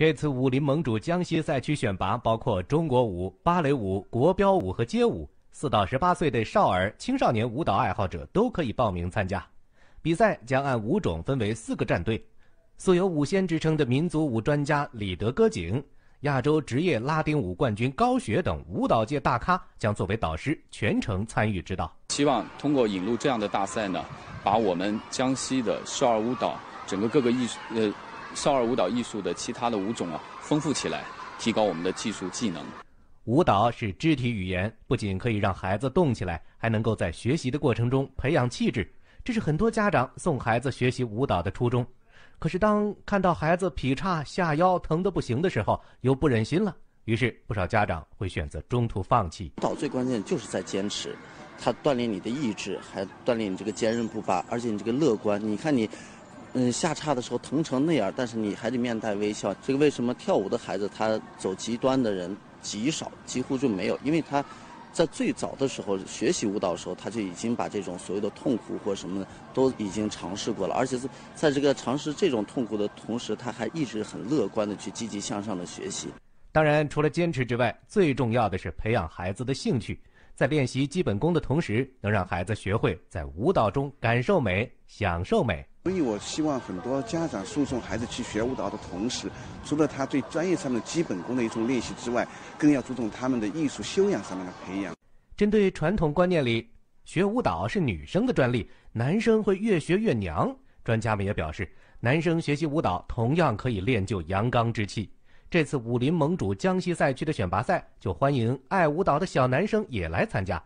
这次武林盟主江西赛区选拔包括中国舞、芭蕾舞、国标舞和街舞，四到十八岁的少儿、青少年舞蹈爱好者都可以报名参加。比赛将按舞种分为四个战队，素有“舞仙”之称的民族舞专家李德歌景、亚洲职业拉丁舞冠军高雪等舞蹈界大咖将作为导师全程参与指导。希望通过引入这样的大赛呢，把我们江西的少儿舞蹈整个各个艺呃。少儿舞蹈艺术的其他的舞种啊，丰富起来，提高我们的技术技能。舞蹈是肢体语言，不仅可以让孩子动起来，还能够在学习的过程中培养气质。这是很多家长送孩子学习舞蹈的初衷。可是当看到孩子劈叉下腰疼得不行的时候，又不忍心了，于是不少家长会选择中途放弃。舞蹈最关键就是在坚持，它锻炼你的意志，还锻炼你这个坚韧不拔，而且你这个乐观。你看你。嗯，下叉的时候疼成那样，但是你还得面带微笑。这个为什么跳舞的孩子，他走极端的人极少，几乎就没有，因为他，在最早的时候学习舞蹈的时候，他就已经把这种所谓的痛苦或什么的都已经尝试过了。而且是在这个尝试这种痛苦的同时，他还一直很乐观的去积极向上的学习。当然，除了坚持之外，最重要的是培养孩子的兴趣，在练习基本功的同时，能让孩子学会在舞蹈中感受美、享受美。所以我希望很多家长输送孩子去学舞蹈的同时，除了他对专业上面基本功的一种练习之外，更要注重他们的艺术修养上面的培养。针对传统观念里学舞蹈是女生的专利，男生会越学越娘，专家们也表示，男生学习舞蹈同样可以练就阳刚之气。这次武林盟主江西赛区的选拔赛就欢迎爱舞蹈的小男生也来参加。